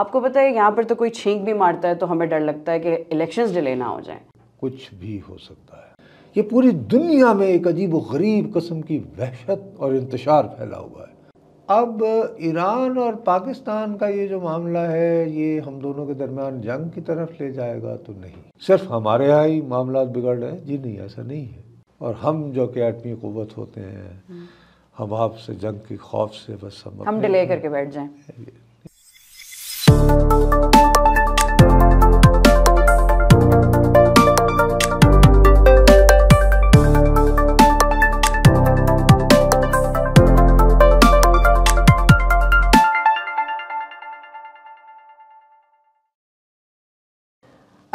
आपको पता है यहाँ पर तो कोई छींक भी मारता है तो हमें डर लगता है कि इलेक्शंस डिले ना हो जाए कुछ भी हो सकता है ये पूरी दुनिया में एक अजीब गरीब कस्म की वहशत और इंतजार फैला हुआ है अब ईरान और पाकिस्तान का ये जो मामला है ये हम दोनों के दरमियान जंग की तरफ ले जाएगा तो नहीं सिर्फ हमारे यहाँ ही मामला बिगड़ रहे हैं जी नहीं ऐसा नहीं है और हम जो कि एटमी कुत होते हैं हम्म। हम आपसे जंग की खौफ से बस हम हम डिले करके बैठ जाएं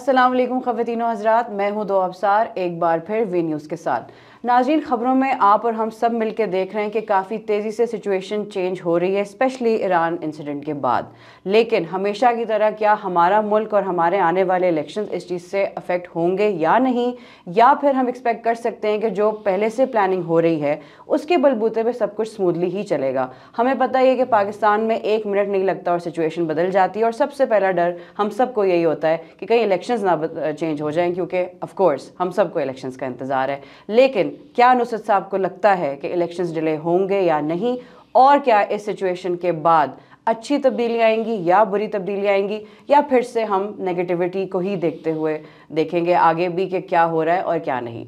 असलम वालेकुम ख़वातिनों हजरात मैं हूँ दो अबसार एक बार फिर वी न्यूज़ के साथ नाजीन खबरों में आप और हम सब मिलकर देख रहे हैं कि काफ़ी तेज़ी से सिचुएशन चेंज हो रही है स्पेशली ईरान इंसिडेंट के बाद लेकिन हमेशा की तरह क्या हमारा मुल्क और हमारे आने वाले इलेक्शन इस चीज़ से अफेक्ट होंगे या नहीं या फिर हम एक्सपेक्ट कर सकते हैं कि जो पहले से प्लानिंग हो रही है उसके बलबूते पर सब कुछ स्मूदली ही चलेगा हमें पता ही है कि पाकिस्तान में एक मिनट नहीं लगता और सिचुएशन बदल जाती है और सबसे पहला डर हम सबको यही होता है कि कहीं इलेक्शन ना चेंज हो जाएँ क्योंकि ऑफकोर्स हम सबको इलेक्शन का इंतज़ार है लेकिन क्या नुसरत साहब को लगता है कि इलेक्शंस डिले होंगे या नहीं और क्या इस सिचुएशन के बाद अच्छी तब्दीलियाँ आएंगी या बुरी तब्दीलियाँ आएंगी या फिर से हम नेगेटिविटी को ही देखते हुए देखेंगे आगे भी कि क्या हो रहा है और क्या नहीं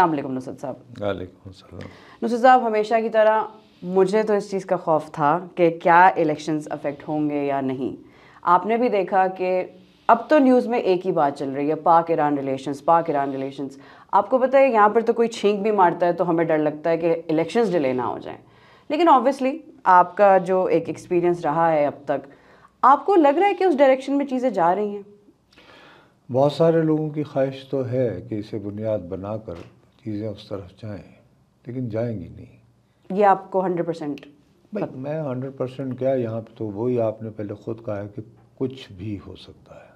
अल्लाम नुसरत साहब नुसरत साहब हमेशा की तरह मुझे तो इस चीज़ का खौफ था कि क्या इलेक्शंस अफेक्ट होंगे या नहीं आपने भी देखा कि अब तो न्यूज़ में एक ही बात चल रही है Pak Iran relations Pak Iran relations आपको पता है यहाँ पर तो कोई छींक भी मारता है तो हमें डर लगता है कि इलेक्शंस डिले ना हो जाएं लेकिन ऑब्वियसली आपका जो एक एक्सपीरियंस रहा है अब तक आपको लग रहा है कि उस डायरेक्शन में चीज़ें जा रही हैं बहुत सारे लोगों की ख्वाहिश तो है कि इसे बुनियाद बनाकर चीज़ें उस तरफ जाएँ लेकिन जाएंगी नहीं ये आपको हंड्रेड परसेंट मैं हंड्रेड परसेंट क्या यहाँ पे तो वही आपने पहले खुद कहा है कि कुछ भी हो सकता है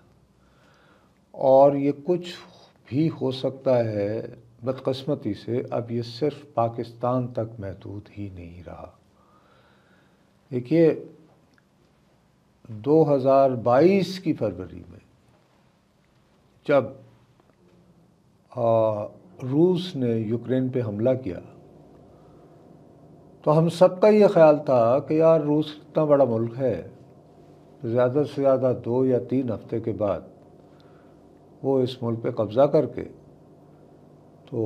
और ये कुछ भी हो सकता है बदकस्मती से अब ये सिर्फ पाकिस्तान तक महदूद ही नहीं रहा देखिए 2022 की फरवरी में जब आ, रूस ने यूक्रेन पे हमला किया तो हम सबका ये ख्याल था कि यार रूस इतना बड़ा मुल्क है ज़्यादा से ज़्यादा दो या तीन हफ्ते के बाद वो इस मुल्क पे कब्ज़ा करके तो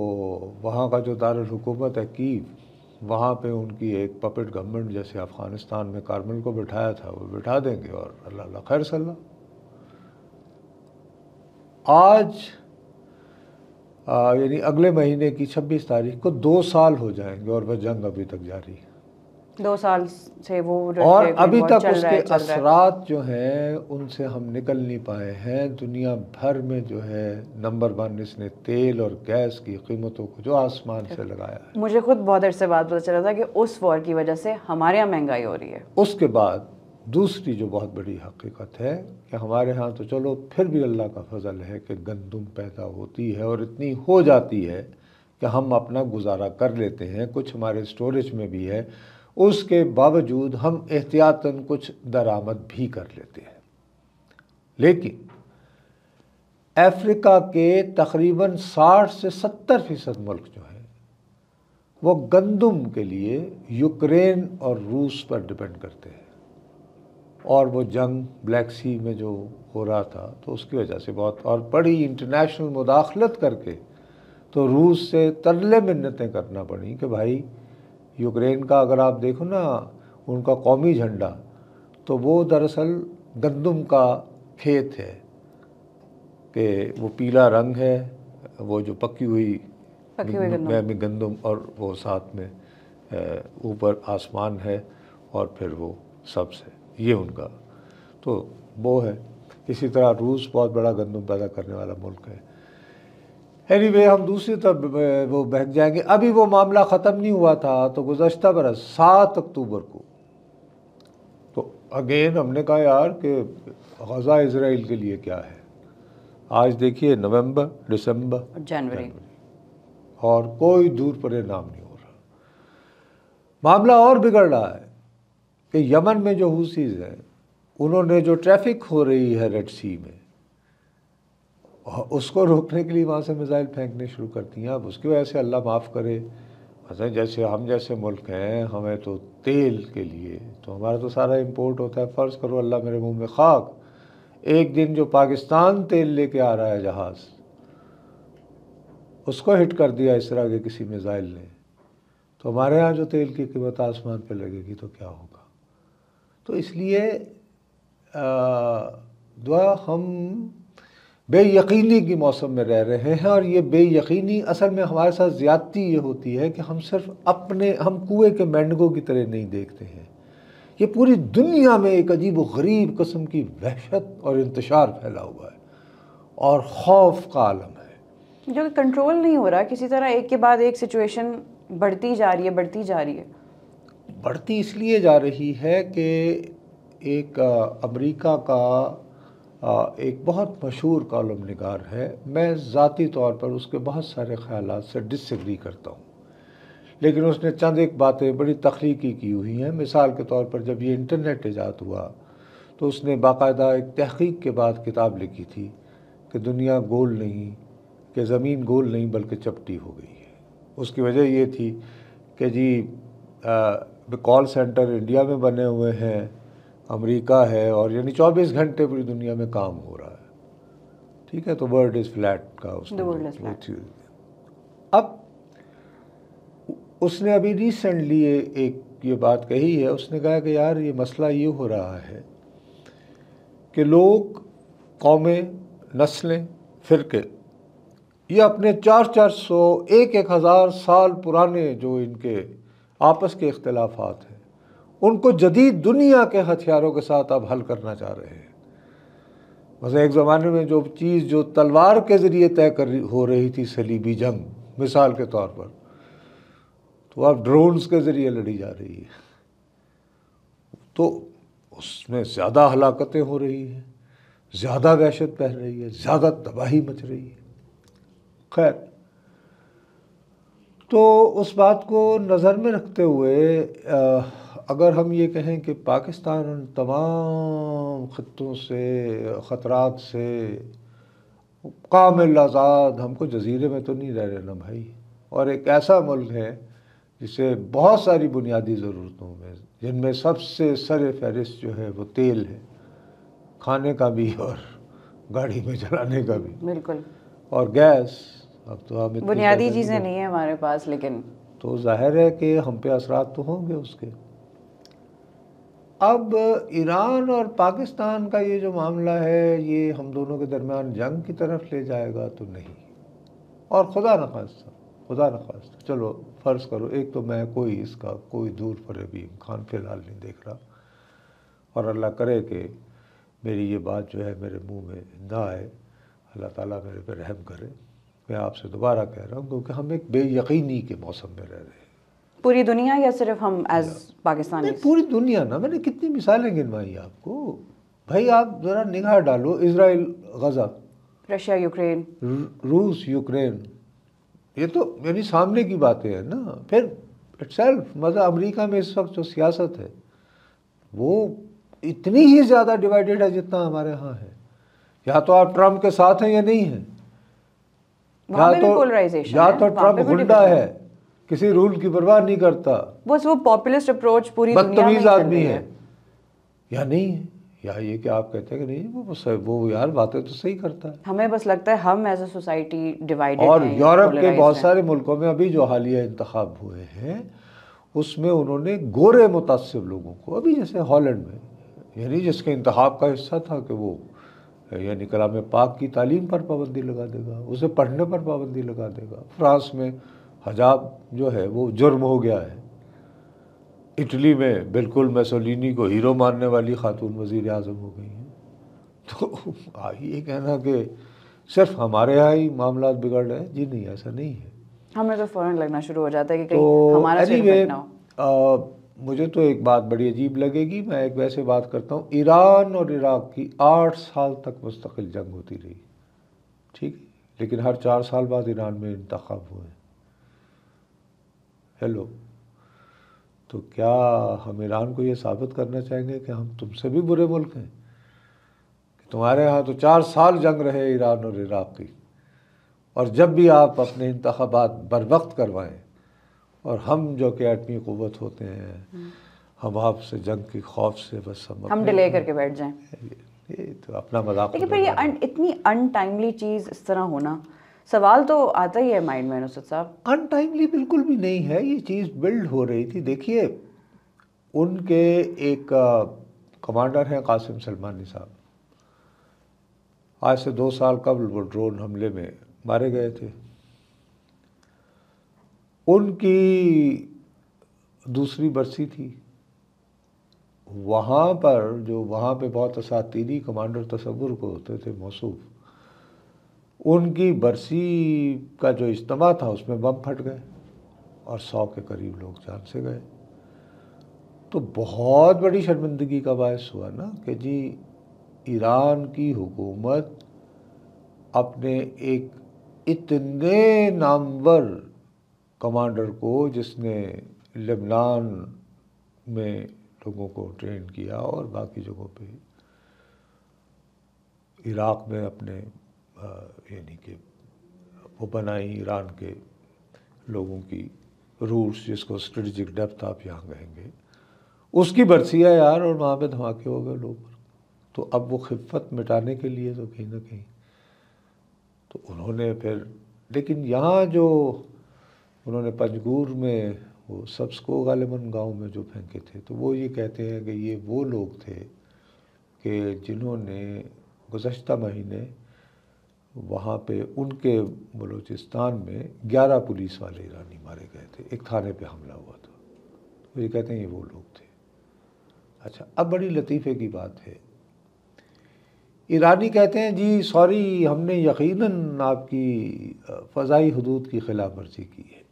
वहाँ का जो दारकूमत है कीव वहाँ पे उनकी एक पपेट गवर्नमेंट जैसे अफ़गानिस्तान में कारमिल को बिठाया था वो बिठा देंगे और अल्लाह अल्लाह खैर सल्ला आज यानी अगले महीने की 26 तारीख को दो साल हो जाएंगे और वह जंग अभी तक जारी है दो साल से वो और अभी तक उसके असरात जो हैं उनसे हम निकल नहीं पाए हैं दुनिया भर में जो है नंबर वन इसने तेल और गैस की कीमतों को जो आसमान से लगाया है मुझे खुद बहुत अरसे बाद पता चला था कि उस वॉर की वजह से हमारे यहाँ महंगाई हो रही है उसके बाद दूसरी जो बहुत बड़ी हकीकत है कि हमारे यहाँ तो चलो फिर भी अल्लाह का फजल है कि गंदम पैदा होती है और इतनी हो जाती है कि हम अपना गुजारा कर लेते हैं कुछ हमारे स्टोरेज में भी है उसके बावजूद हम एहतियातन कुछ दरामद भी कर लेते हैं लेकिन अफ्रीका के तकरीबन 60 से 70 फ़ीसद मुल्क जो हैं वो गंदम के लिए यूक्रेन और रूस पर डिपेंड करते हैं और वो जंग ब्लैक सी में जो हो रहा था तो उसकी वजह से बहुत और बड़ी इंटरनेशनल मुदाखलत करके तो रूस से तरले मिन्नतें करना पड़ी कि भाई यूक्रेन का अगर आप देखो ना उनका कौमी झंडा तो वो दरअसल गंदम का खेत है कि वो पीला रंग है वो जो पकी हुई मैं भी में गंदम और वो साथ में ऊपर आसमान है और फिर वो सब्स है ये उनका तो वो है इसी तरह रूस बहुत बड़ा गंदम पैदा करने वाला मुल्क है एनी anyway, हम दूसरी तरफ वो बहक जाएंगे अभी वो मामला ख़त्म नहीं हुआ था तो गुजशत बरस सात अक्टूबर को तो अगेन हमने कहा यार कि गज़ा इसराइल के लिए क्या है आज देखिए नवंबर दिसंबर जनवरी और कोई दूर परे नाम नहीं हो रहा मामला और बिगड़ रहा है कि यमन में जो हूसीज हैं उन्होंने जो ट्रैफिक हो रही है रेड सी में और उसको रोकने के लिए वहाँ से मिज़ाइल फेंकने शुरू करती हैं अब उसकी वजह से अल्लाह माफ़ करे मसला जैसे हम जैसे मुल्क हैं हमें तो तेल के लिए तो हमारा तो सारा इम्पोर्ट होता है फ़र्ज़ करो अल्लाह मेरे मुँह में खाक एक दिन जो पाकिस्तान तेल कर आ रहा है जहाज़ उसको हिट कर दिया इस तरह के किसी मिज़ाइल ने तो हमारे यहाँ जो तेल की कीमत आसमान पे लगेगी तो क्या होगा तो इसलिए दुआ हम बेयकीनी के मौसम में रह रहे हैं और ये बेयकीनी असल में हमारे साथ ज़्यादती ये होती है कि हम सिर्फ अपने हम कुएँ के मेंढकों की तरह नहीं देखते हैं ये पूरी दुनिया में एक अजीब व गरीब कस्म की वहशत और इंतशार फैला हुआ है और खौफ का आलम है जो कि कंट्रोल नहीं हो रहा किसी तरह एक के बाद एक सिचुएशन बढ़ती जा रही है बढ़ती जा रही है बढ़ती इसलिए जा रही है कि एक अमेरिका का एक बहुत मशहूर कॉलम नगार है मैं ज़ाती तौर पर उसके बहुत सारे ख्याल से डिसग्री करता हूँ लेकिन उसने चंद एक बातें बड़ी तख्लीकी की हुई हैं मिसाल के तौर पर जब ये इंटरनेट ईजाद हुआ तो उसने बाकायदा एक तहकीक के बाद किताब लिखी थी कि दुनिया गोल नहीं कि ज़मीन गोल नहीं बल्कि चपटी हो गई है उसकी वजह ये थी कि जी कॉल सेंटर इंडिया में बने हुए हैं अमेरिका है और यानी 24 घंटे पूरी दुनिया में काम हो रहा है ठीक है तो वर्ल्ड इज़ फ्लैट का उसने अब उसने अभी रिसेंटली एक ये बात कही है उसने कहा कि यार ये मसला ये हो रहा है कि लोग कौमें नस्लें फ़िरके ये अपने चार चार सौ एक एक हज़ार साल पुराने जो इनके आपस के इख्तलाफात हैं उनको जदीद दुनिया के हथियारों के साथ आप हल करना चाह रहे हैं बस एक ज़माने में जो चीज़ जो तलवार के ज़रिए तय कर हो रही थी सलीबी जंग मिसाल के तौर पर तो आप ड्रोन्स के ज़रिए लड़ी जा रही है तो उसमें ज़्यादा हलाकतें हो रही हैं ज़्यादा वहशत पह रही है ज़्यादा तबाही मच रही है खैर तो उस बात को नज़र में रखते हुए आ, अगर हम ये कहें कि पाकिस्तान उन तमाम खत्ों से ख़तरात से कामिल आज़ाद हमको जजीरे में तो नहीं रह रहे ना भाई और एक ऐसा मुल्क है जिसे बहुत सारी बुनियादी ज़रूरतों में जिनमें सबसे सर फहरिस्त जो है वो तेल है खाने का भी और गाड़ी में चलाने का भी बिल्कुल और गैस अब तो आप बुनियादी चीज़ें नहीं है हमारे पास लेकिन तो जाहिर है कि हम पे असरात तो होंगे उसके अब ईरान और पाकिस्तान का ये जो मामला है ये हम दोनों के दरमियान जंग की तरफ ले जाएगा तो नहीं और खुदा न खास्ता खुदा न खास्ता चलो फ़र्ज़ करो एक तो मैं कोई इसका कोई दूर पर भी खान फ़िलहाल नहीं देख रहा और अल्लाह करे कि मेरी ये बात जो है मेरे मुंह में ना आए अल्लाह ताला मेरे पर रहम करे मैं आपसे दोबारा कह रहा हूँ क्योंकि हम एक बेयकीनी के मौसम में रह रहे हैं पूरी दुनिया या सिर्फ हम एज पाकिस्तान पूरी दुनिया ना मैंने कितनी मिसालें गिनवाई आपको भाई आप ज़रा निगाह डालो इसराइल गज़ा रशिया यूक्रेन रूस यूक्रेन ये तो मेरी सामने की बातें हैं ना फिर इट्सल्फ मतलब अमेरिका में इस वक्त जो सियासत है वो इतनी ही ज़्यादा डिवाइडेड है जितना हमारे यहाँ है या तो आप ट्रंप के साथ हैं या नहीं हैं या तो या तो ट्रंप गुंडा है किसी रूल की परवाह नहीं करता बस वो पॉपुलिस्ट अप्रोच पूरी बदतमीज आदमी है या नहीं है या ये कि आप कहते हैं कि नहीं वो सही, वो यार बातें तो सही करता है हमें बस लगता है हम एज ए सोसाइटी डिवाइडेड और यूरोप के बहुत सारे मुल्कों में अभी जो हालिया इंतखब हुए हैं उसमें उन्होंने गोरे मुतासिब लोगों को अभी जैसे हॉलैंड में यानी जिसके इंतहाब का हिस्सा था कि वो यानी कलाम पाक की तालीम पर पाबंदी लगा देगा उसे पढ़ने पर पाबंदी लगा देगा फ्रांस में हजाब जो है वो जुर्म हो गया है इटली में बिल्कुल मैसोलिनी को हीरो मानने वाली खातून वजीर अजम हो गई हैं तो आइए कहना कि सिर्फ हमारे यहाँ ही मामला बिगड़ रहे हैं जी नहीं ऐसा नहीं है हमें तो फ़ौरन लगना शुरू हो जाता है कि कहीं तो हमारा आ, मुझे तो एक बात बड़ी अजीब लगेगी मैं एक वैसे बात करता हूँ ईरान और इराक की आठ साल तक मुस्तकिल जंग होती रही ठीक लेकिन हर चार साल बाद ईरान में इंतखब हुए हेलो तो क्या हम ईरान को ये साबित करना चाहेंगे कि हम तुमसे भी बुरे मुल्क हैं कि तुम्हारे यहाँ तो चार साल जंग रहे ईरान और इराक की और जब भी आप अपने इंतबात बर वक्त करवाएँ और हम जो कि एटमी क़वत होते हैं हम्म। हम आपसे जंग की खौफ से बस हम हम डिले करके बैठ जाएं ये तो अपना मजाक लेकिन तो फिर ये इतनी अनटाइमली चीज़ इस तरह होना सवाल तो आता ही है माइंड में नुसरत साहब अनटाइमली बिल्कुल भी नहीं है ये चीज़ बिल्ड हो रही थी देखिए उनके एक कमांडर हैं कासिम सलमानी साहब आज से दो साल कबल वो ड्रोन हमले में मारे गए थे उनकी दूसरी बरसी थी वहाँ पर जो वहाँ पे बहुत असातीनी कमांडर तस्वुर को होते थे मौसू उनकी बरसी का जो इज्तम था उसमें बम फट गए और सौ के करीब लोग जान से गए तो बहुत बड़ी शर्मिंदगी का बायस हुआ ना कि जी ईरान की हुकूमत अपने एक इतने नामवर कमांडर को जिसने लेबनान में लोगों को ट्रेन किया और बाकी जगहों पे इराक़ में अपने यानी कि वो बनाई ईरान के लोगों की रूट्स जिसको स्ट्रेटजिक डेप्थ आप यहाँ कहेंगे उसकी बरसी है यार और वहाँ पे धमाके हो गए लोग तो अब वो खिफत मिटाने के लिए तो कहीं ना कहीं तो उन्होंने फिर लेकिन यहाँ जो उन्होंने पंजगूर में वो सब्सको गालिबन गांव में जो फेंके थे तो वो ये कहते हैं कि ये वो लोग थे कि जिन्होंने गुज्त महीने वहाँ पे उनके बलूचिस्तान में 11 पुलिस वाले ईरानी मारे गए थे एक थाने पे हमला हुआ था तो ये कहते हैं ये वो लोग थे अच्छा अब बड़ी लतीफ़े की बात है ईरानी कहते हैं जी सॉरी हमने यकीनन आपकी फ़जाई हदूद की खिलाफ वर्जी की है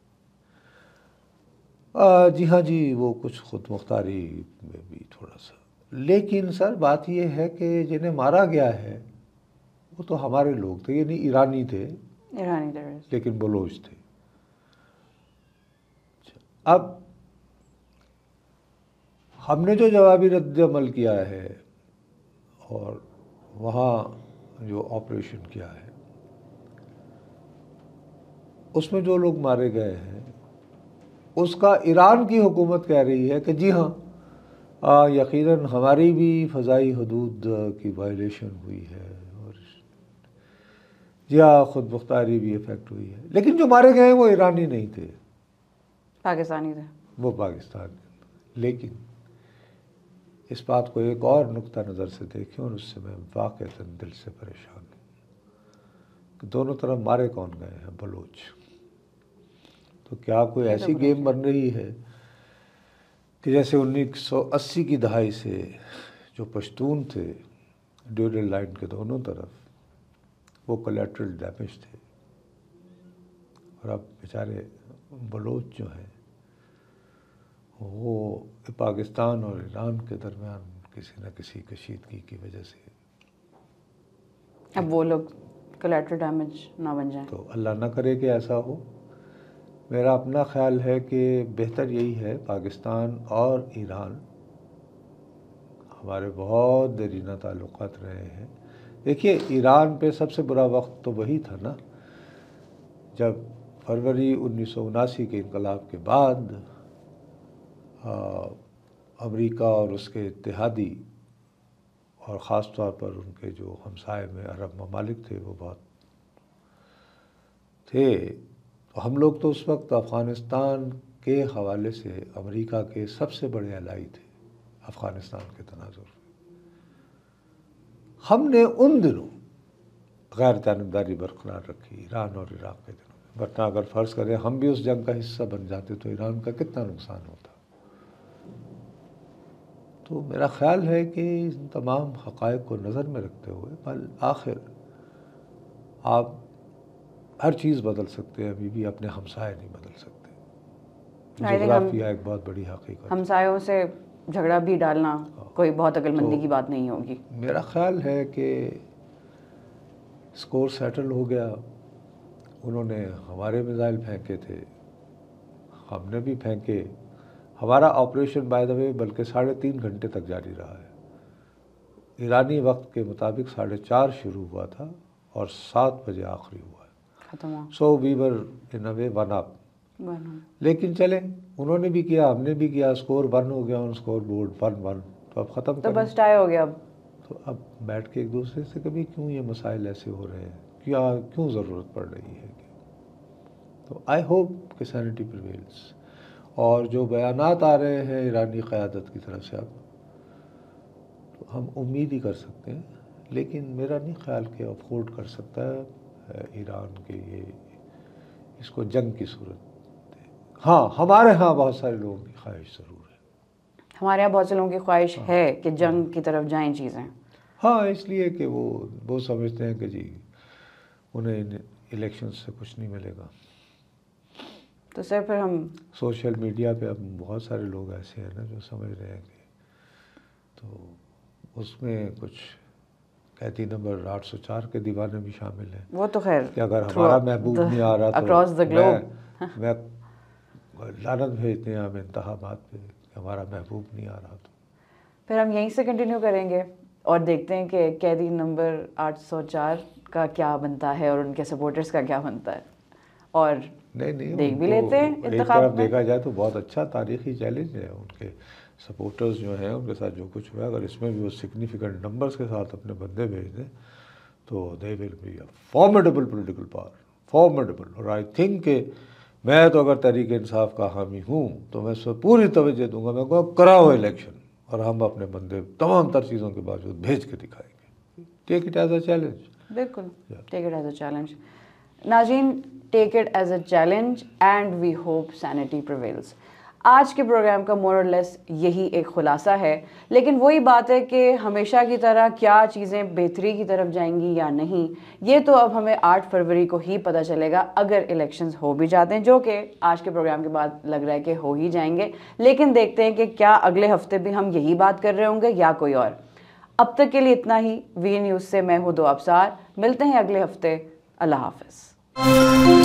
आ, जी हाँ जी वो कुछ खुद मुख्तारी में भी थोड़ा सा लेकिन सर बात यह है कि जिन्हें मारा गया है वो तो हमारे लोग थे यानी ईरानी थे ईरानी थे लेकिन बलोच थे अब हमने जो जवाबी रद्दमल किया है और वहाँ जो ऑपरेशन किया है उसमें जो लोग मारे गए हैं उसका ईरान की हुकूमत कह रही है कि जी हाँ यकीनन हमारी भी फ़जाई हदूद की वायलेशन हुई है या खुद मुख्तारी भी इफेक्ट हुई है लेकिन जो मारे गए वो ईरानी नहीं थे पाकिस्तानी थे वो पाकिस्तान लेकिन इस बात को एक और नुकता नज़र से देखें और उससे मैं वाक़ दिल से परेशान हूँ कि दोनों तरफ मारे कौन गए हैं बलोच तो क्या कोई तो ऐसी गेम बन रही है कि जैसे 1980 की दहाई से जो पश्तून थे ड्यूरल लाइन के दोनों तरफ वो कोलेट्रल डैमेज थे और अब बेचारे बलोच जो हैं वो पाकिस्तान और ईरान के दरमियान किसी न किसी कशीदगी की वजह से अब वो लोग कलेट्रल डैमेज ना बन जाए तो अल्लाह ना करे कि ऐसा हो मेरा अपना ख्याल है कि बेहतर यही है पाकिस्तान और ईरान हमारे बहुत दरीना ताल्लुक़ रहे हैं देखिए ईरान पे सबसे बुरा वक्त तो वही था ना जब फरवरी उन्नीस के इनकलाब के बाद अमेरिका और उसके इतिहादी और ख़ास तौर पर उनके जो हमसाय में अरब ममालिक थे वो बहुत थे तो हम लोग तो उस वक्त अफ़गानिस्तान के हवाले से अमेरिका के सबसे बड़े अलाई थे अफ़गानिस्तान के तनाजुर हमने उन दिनों गैर जानबदारी बरकरार रखी ईरान और इराक के दिनों में वरना अगर फ़र्ज़ करें हम भी उस जंग का हिस्सा बन जाते तो ईरान का कितना नुकसान होता तो मेरा ख्याल है कि इन तमाम हक़ को नज़र में रखते हुए बल आखिर आप हर चीज़ बदल सकते हैं अभी भी अपने हमसाय नहीं बदल सकते एक बहुत बड़ी हकीकत हमसायों से झगड़ा भी डालना कोई बहुत अकलमंदी तो की बात नहीं होगी मेरा ख्याल है कि स्कोर सेटल हो गया उन्होंने हमारे मिज़ाइल फेंके थे हमने भी फेंके हमारा ऑपरेशन बाय द वे बल्कि साढ़े तीन घंटे तक जारी रहा है ईरानी वक्त के मुताबिक साढ़े चार शुरू हुआ था और सात बजे आखिरी हुआ है so we were in a way one up लेकिन चलें उन्होंने भी किया हमने भी किया स्कोर वन हो गया स्कोर बोर्ड वन वन तो अब ख़त्म तो बस टाई हो गया अब तो अब बैठ के एक दूसरे से कभी क्यों ये मसाइल ऐसे हो रहे हैं क्या क्यों ज़रूरत पड़ रही है तो आई होप कि सैनिटी प्रिवेल्स और जो बयान आ रहे हैं ईरानी क़्यादत की तरफ से अब तो हम उम्मीद ही कर सकते हैं लेकिन मेरा नहीं ख्याल कि अफोर्ड कर सकता है ईरान के ये इसको जंग की सूरत हाँ हमारे यहाँ बहुत सारे लोगों की ख्वाहिश ज़रूर है हमारे यहाँ बहुत से लोगों की ख्वाहिश हाँ, है कि जंग हाँ, की तरफ जाएं चीज़ें हाँ इसलिए कि वो वो समझते हैं कि जी उन्हें इलेक्शन से कुछ नहीं मिलेगा तो सर फिर हम सोशल मीडिया पे अब बहुत सारे लोग ऐसे हैं ना जो समझ रहे हैं कि तो उसमें कुछ कैदी नंबर 804 के दीवाने भी शामिल हैं वो तो खैर कि अगर हमारा महबूब नहीं आ रहा तो मैं, मैं लानत भेजते हैं हम इंतहा बात पे हमारा महबूब नहीं आ रहा तो फिर हम यहीं से कंटिन्यू करेंगे और देखते हैं कि कैदी नंबर 804 का क्या बनता है और उनके सपोर्टर्स का क्या बनता है और नहीं नहीं देख भी लेते हैं एक तरफ देखा जाए तो बहुत अच्छा तारीखी चैलेंज है उनके सपोर्टर्स जो हैं उनके साथ जो कुछ हुआ अगर इसमें भी वो सिग्निफिकेंट नंबर्स के साथ अपने बंदे भेज दें तो they will be a formidable political power formidable और आई थिंक के मैं तो अगर तहरीक इंसाफ का हामी हूँ तो मैं उसमें पूरी तवज्जो दूंगा मैं कहूँगा कराओ इलेक्शन और हम अपने बंदे तमाम तर चीज़ों के बावजूद भेज के दिखाएंगे take it as a challenge बिल्कुल take it as a challenge नाजीन take it as a challenge and we hope sanity prevails आज के प्रोग्राम का मोरलेस यही एक खुलासा है लेकिन वही बात है कि हमेशा की तरह क्या चीज़ें बेहतरी की तरफ जाएंगी या नहीं ये तो अब हमें 8 फरवरी को ही पता चलेगा अगर इलेक्शंस हो भी जाते हैं जो कि आज के प्रोग्राम के बाद लग रहा है कि हो ही जाएंगे लेकिन देखते हैं कि क्या अगले हफ्ते भी हम यही बात कर रहे होंगे या कोई और अब तक के लिए इतना ही वी न्यूज़ से मैं हूँ दो अबसार मिलते हैं अगले हफ्ते अल्लाह हाफ